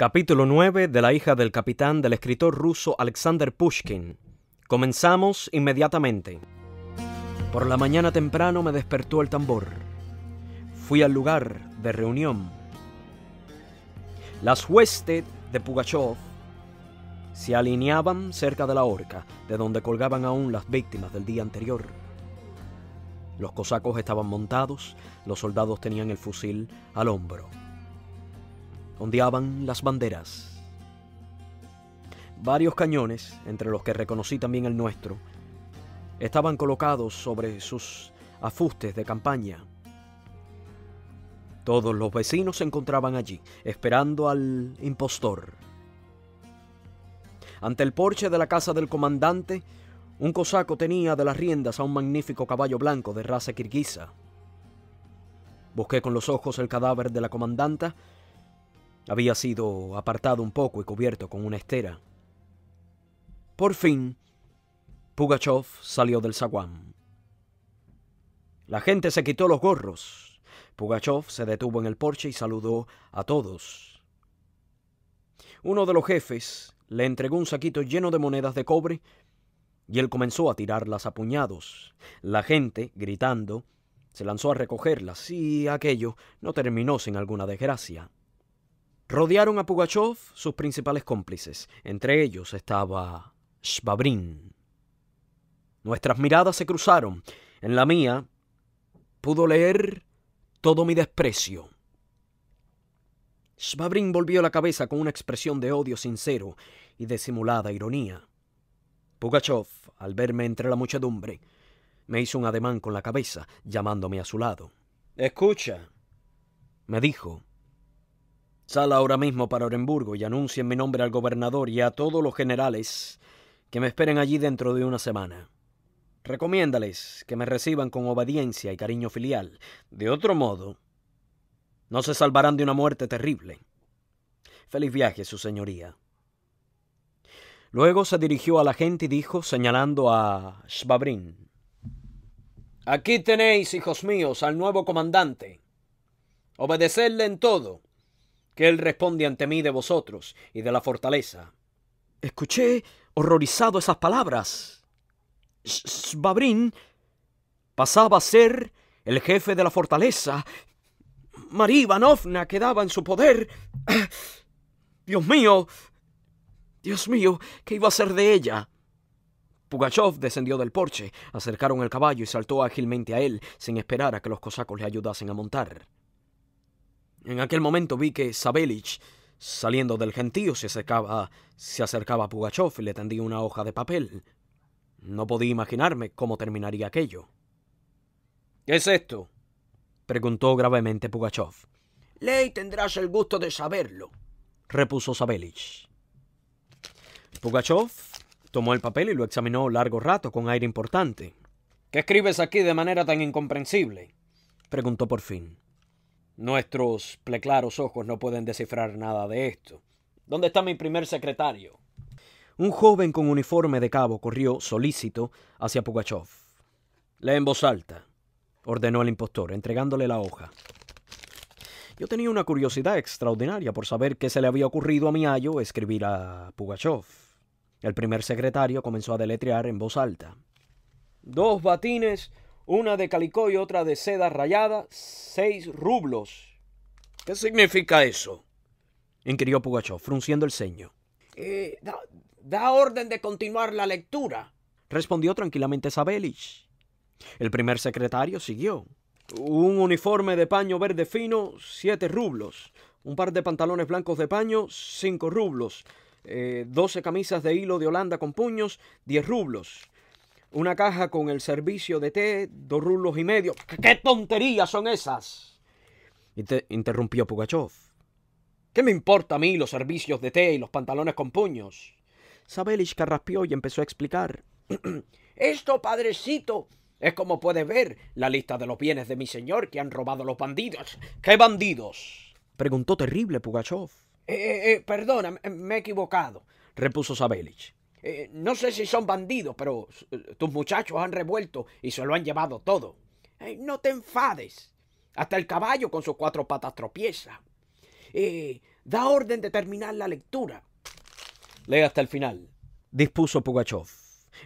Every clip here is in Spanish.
Capítulo 9 de la hija del capitán del escritor ruso Alexander Pushkin. Comenzamos inmediatamente. Por la mañana temprano me despertó el tambor. Fui al lugar de reunión. Las huestes de Pugachov se alineaban cerca de la horca, de donde colgaban aún las víctimas del día anterior. Los cosacos estaban montados, los soldados tenían el fusil al hombro ondeaban las banderas. Varios cañones, entre los que reconocí también el nuestro, estaban colocados sobre sus afustes de campaña. Todos los vecinos se encontraban allí, esperando al impostor. Ante el porche de la casa del comandante, un cosaco tenía de las riendas a un magnífico caballo blanco de raza kirguisa. Busqué con los ojos el cadáver de la comandanta había sido apartado un poco y cubierto con una estera. Por fin, Pugachev salió del zaguán. La gente se quitó los gorros. Pugachev se detuvo en el porche y saludó a todos. Uno de los jefes le entregó un saquito lleno de monedas de cobre y él comenzó a tirarlas a puñados. La gente, gritando, se lanzó a recogerlas y aquello no terminó sin alguna desgracia. Rodearon a Pugachov sus principales cómplices. Entre ellos estaba Shvabrin. Nuestras miradas se cruzaron. En la mía pudo leer todo mi desprecio. Shvabrin volvió la cabeza con una expresión de odio sincero y de simulada ironía. Pugachov, al verme entre la muchedumbre, me hizo un ademán con la cabeza, llamándome a su lado. Escucha, me dijo. Sal ahora mismo para Orenburgo y anuncie en mi nombre al gobernador y a todos los generales que me esperen allí dentro de una semana. Recomiéndales que me reciban con obediencia y cariño filial. De otro modo, no se salvarán de una muerte terrible. Feliz viaje, su señoría. Luego se dirigió a la gente y dijo, señalando a Schwabrin. Aquí tenéis, hijos míos, al nuevo comandante. Obedecedle en todo que él responde ante mí de vosotros y de la fortaleza. Escuché horrorizado esas palabras. Sbabrín pasaba a ser el jefe de la fortaleza. María Ivanovna quedaba en su poder. Dios mío, Dios mío, ¿qué iba a hacer de ella? Pugachev descendió del porche, acercaron el caballo y saltó ágilmente a él, sin esperar a que los cosacos le ayudasen a montar. En aquel momento vi que Sabelich, saliendo del gentío, se acercaba, se acercaba a Pugachov y le tendía una hoja de papel. No podía imaginarme cómo terminaría aquello. ¿Qué es esto? preguntó gravemente Pugachov. Ley tendrás el gusto de saberlo, repuso Sabelich. Pugachov tomó el papel y lo examinó largo rato con aire importante. ¿Qué escribes aquí de manera tan incomprensible? preguntó por fin. Nuestros pleclaros ojos no pueden descifrar nada de esto. ¿Dónde está mi primer secretario? Un joven con uniforme de cabo corrió solícito hacia Pugachov. Lee en voz alta, ordenó el impostor, entregándole la hoja. Yo tenía una curiosidad extraordinaria por saber qué se le había ocurrido a mi ayo escribir a Pugachov. El primer secretario comenzó a deletrear en voz alta. Dos batines, una de calicó y otra de seda rayada, seis rublos. ¿Qué significa eso? inquirió Pugachov, frunciendo el ceño. Eh, da, orden de continuar la lectura, respondió tranquilamente Sabelich. El primer secretario siguió. Un uniforme de paño verde fino, siete rublos. Un par de pantalones blancos de paño, cinco rublos. Eh, doce camisas de hilo de Holanda con puños, diez rublos una caja con el servicio de té, dos rulos y medio. ¿Qué, tonterías son esas? interrumpió Pugachov. ¿Qué me importa a mí los servicios de té y los pantalones con puños? Sabelich carraspeó y empezó a explicar. Esto, padrecito, es como puedes ver la lista de los bienes de mi señor que han robado los bandidos. ¿Qué bandidos? preguntó terrible Pugachov. Eh, eh, eh, perdona, me he equivocado, repuso Sabelich. Eh, no sé si son bandidos, pero eh, tus muchachos han revuelto y se lo han llevado todo. Eh, no te enfades. Hasta el caballo con sus cuatro patas tropieza. da orden de terminar la lectura. Lee hasta el final, dispuso Pugachov.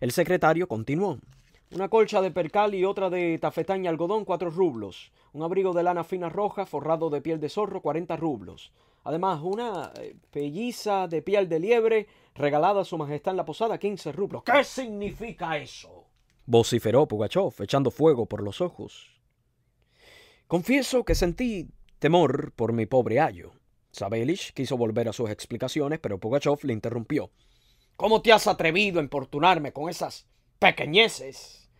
El secretario continuó. Una colcha de percal y otra de tafetán y algodón, cuatro rublos. Un abrigo de lana fina roja, forrado de piel de zorro, cuarenta rublos. Además, una eh, pelliza de piel de liebre regalada a su majestad en la posada, 15 rublos. ¿Qué significa eso? vociferó Pugachov, echando fuego por los ojos. Confieso que sentí temor por mi pobre ayo. Sabelich quiso volver a sus explicaciones, pero Pugachov le interrumpió. ¿Cómo te has atrevido a importunarme con esas pequeñeces?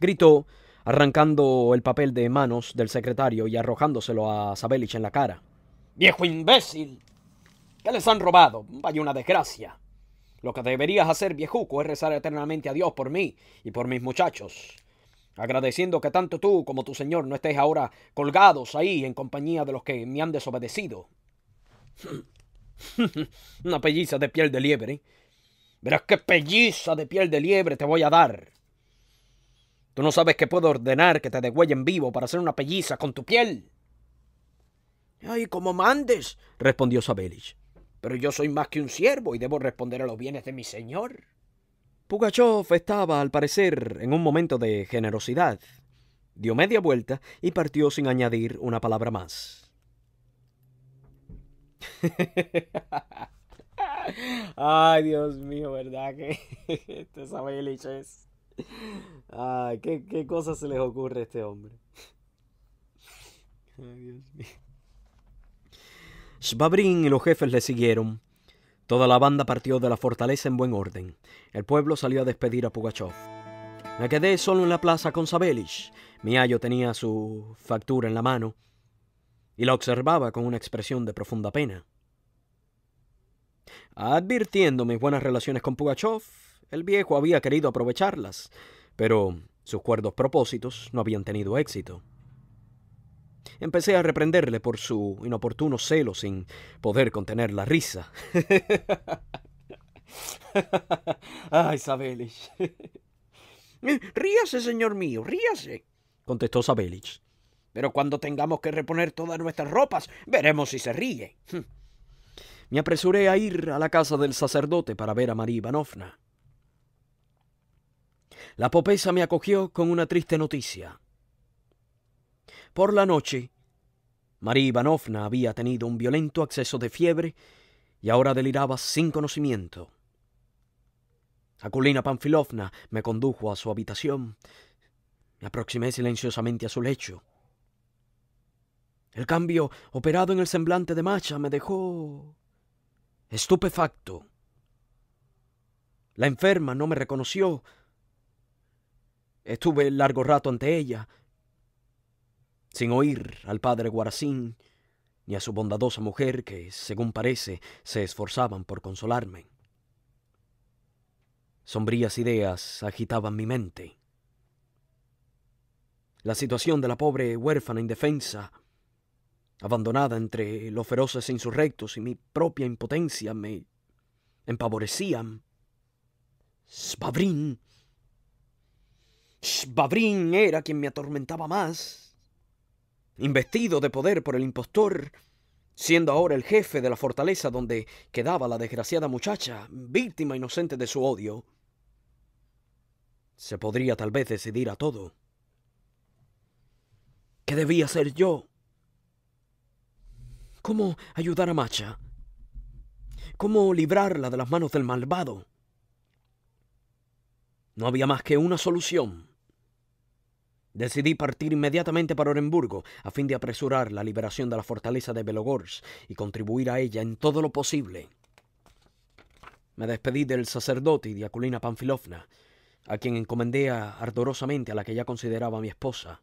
gritó, arrancando el papel de manos del secretario y arrojándoselo a Sabelich en la cara. ¡Viejo imbécil! ¿Qué les han robado? Vaya una desgracia. Lo que deberías hacer, viejuco, es rezar eternamente a Dios por mí y por mis muchachos, agradeciendo que tanto tú como tu señor no estéis ahora colgados ahí en compañía de los que me han desobedecido. una pelliza de piel de liebre. Verás qué pelliza de piel de liebre te voy a dar. Tú no sabes que puedo ordenar que te degüellen vivo para hacer una pelliza con tu piel. ¡Ay, como mandes, respondió Sabelich. Pero yo soy más que un siervo y debo responder a los bienes de mi señor. Pugachov estaba, al parecer, en un momento de generosidad. Dio media vuelta y partió sin añadir una palabra más. Ay, Dios mío, ¿verdad? Que este Sabelich es. Ay, ¿qué, qué cosas se les ocurre a este hombre. Ay, Dios mío. Shbabrin y los jefes le siguieron. Toda la banda partió de la fortaleza en buen orden. El pueblo salió a despedir a Pugachov. Me quedé solo en la plaza con Sabelish. Mi tenía su factura en la mano y la observaba con una expresión de profunda pena. Advirtiendo mis buenas relaciones con Pugachov, el viejo había querido aprovecharlas, pero sus cuerdos propósitos no habían tenido éxito. Empecé a reprenderle por su inoportuno celo sin poder contener la risa. ¡Ay, Sabelich! ríase, señor mío, ríase, contestó Sabelich. Pero cuando tengamos que reponer todas nuestras ropas, veremos si se ríe. Me apresuré a ir a la casa del sacerdote para ver a María Ivanovna. La popesa me acogió con una triste noticia. Por la noche, María Ivanovna había tenido un violento acceso de fiebre y ahora deliraba sin conocimiento. Akulina Panfilovna me condujo a su habitación. Me aproximé silenciosamente a su lecho. El cambio operado en el semblante de Macha me dejó estupefacto. La enferma no me reconoció. Estuve largo rato ante ella sin oír al padre Guaracín ni a su bondadosa mujer que, según parece, se esforzaban por consolarme. Sombrías ideas agitaban mi mente. La situación de la pobre huérfana indefensa, abandonada entre los feroces insurrectos y mi propia impotencia, me empavorecían. Sbabrín. Sbabrín era quien me atormentaba más investido de poder por el impostor, siendo ahora el jefe de la fortaleza donde quedaba la desgraciada muchacha, víctima inocente de su odio. Se podría tal vez decidir a todo. ¿Qué debía hacer yo? ¿Cómo ayudar a Macha? ¿Cómo librarla de las manos del malvado? No había más que una solución. Decidí partir inmediatamente para Orenburgo a fin de apresurar la liberación de la fortaleza de Belogors y contribuir a ella en todo lo posible. Me despedí del sacerdote y de Aculina Panfilovna, a quien encomendé ardorosamente a la que ya consideraba mi esposa.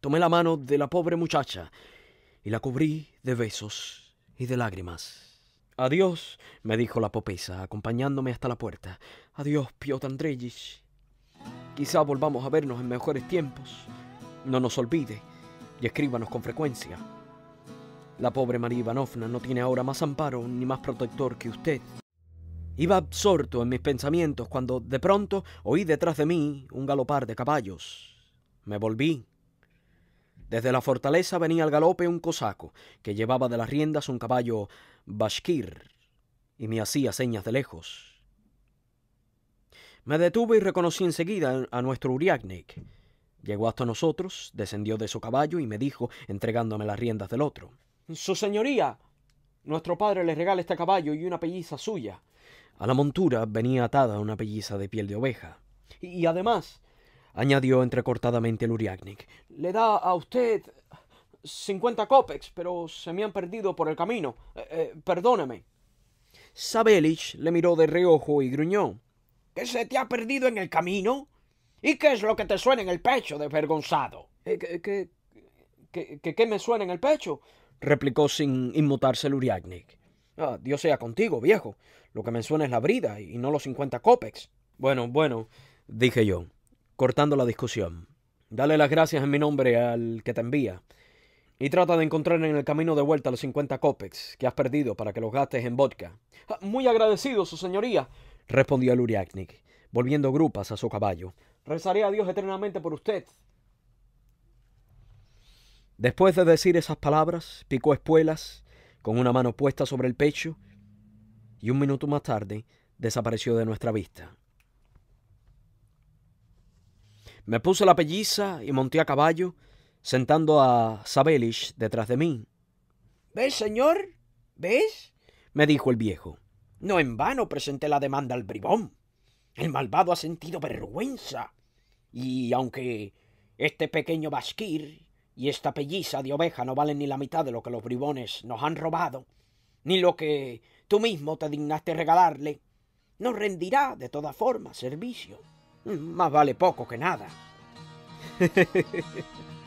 Tomé la mano de la pobre muchacha y la cubrí de besos y de lágrimas. Adiós, me dijo la popesa, acompañándome hasta la puerta. Adiós, Piotr Andreyich. Quizá volvamos a vernos en mejores tiempos. No nos olvide y escríbanos con frecuencia. La pobre María Ivanovna no tiene ahora más amparo ni más protector que usted. Iba absorto en mis pensamientos cuando de pronto oí detrás de mí un galopar de caballos. Me volví. Desde la fortaleza venía al galope un cosaco que llevaba de las riendas un caballo bashkir y me hacía señas de lejos. Me detuve y reconocí enseguida a nuestro Uriagnik. Llegó hasta nosotros, descendió de su caballo y me dijo, entregándome las riendas del otro. Su señoría. Nuestro padre le regala este caballo y una pelliza suya. A la montura venía atada una pelliza de piel de oveja. Y, además, añadió entrecortadamente el Uriagnik, le da a usted cincuenta copex, pero se me han perdido por el camino. Eh, eh, perdóneme. Sabelich le miró de reojo y gruñó. ¿Qué se te ha perdido en el camino? ¿Y qué es lo que te suena en el pecho, desvergonzado? Eh, ¿Qué, me suena en el pecho? replicó sin inmutarse Luriagnik. Ah, Dios sea contigo, viejo. Lo que me suena es la brida y no los 50 copex. Bueno, bueno, dije yo, cortando la discusión. Dale las gracias en mi nombre al que te envía. Y trata de encontrar en el camino de vuelta los 50 copex que has perdido para que los gastes en vodka. Ah, muy agradecido, su señoría respondió el volviendo grupas a su caballo. Rezaré a Dios eternamente por usted. Después de decir esas palabras, picó espuelas con una mano puesta sobre el pecho y un minuto más tarde desapareció de nuestra vista. Me puse la pelliza y monté a caballo, sentando a Sabelish detrás de mí. ¿Ves, señor? ¿Ves? me dijo el viejo. No en vano presenté la demanda al bribón. El malvado ha sentido vergüenza. Y aunque este pequeño basquir y esta pelliza de oveja no valen ni la mitad de lo que los bribones nos han robado, ni lo que tú mismo te dignaste regalarle, nos rendirá de toda forma servicio. Más vale poco que nada.